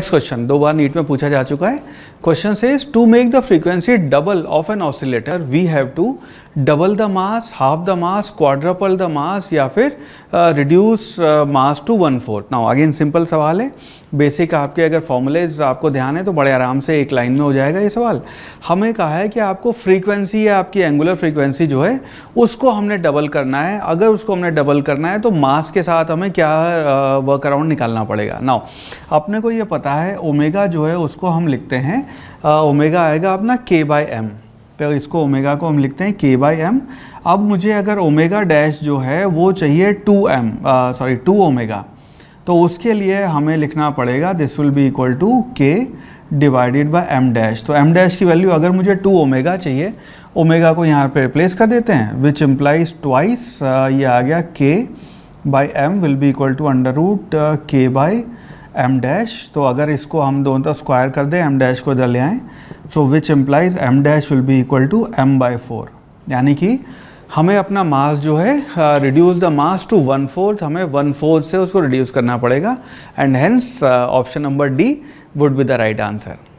next question दो बार NEET में पूछा जा चुका है क्वेश्चन से to make the frequency double of an oscillator we have to double the mass half the mass quadruple the mass या फिर reduce mass to one fourth now again simple सवाल है बेसिक आपके अगर फॉर्मूलेज आपको ध्यान है तो बड़े आराम से एक लाइन में हो जाएगा ये सवाल हमें कहा है कि आपको फ्रीक्वेंसी या आपकी एंगुलर फ्रीक्वेंसी जो है उसको हमने डबल करना है अगर उसको हमने डबल करना है तो मास के साथ हमें क्या वर्क अराउंड निकालना पड़ेगा नाउ अपने को ये पता है ओमेगा जो है उसको हम लिखते हैं ओमेगा आएगा अपना के बाय एम तो इसको ओमेगा को हम लिखते हैं के बाई एम अब मुझे अगर ओमेगा डैश जो है वो चाहिए two M sorry two omega तो उसके लिए हमें लिखना पड़ेगा this will be equal to K divided by M dash तो एम डैश की वैल्यू अगर मुझे टू ओमेगा चाहिए ओमेगा को यहाँ पे रिप्लेस कर देते हैं विच इम्प्लाइज ट्वाइस ये आ गया K by M will be equal to under root K by M dash तो अगर इसको हम दोनों तरफ स्क्वायर कर दें एम डैश को इधर ले आएँ so which implies M dash will be equal to M by four यानी कि हमें अपना मास जो है reduce the mass to one fourth हमें वन फोर्थ से उसको रिड्यूस करना पड़ेगा and hence option number D would be the right answer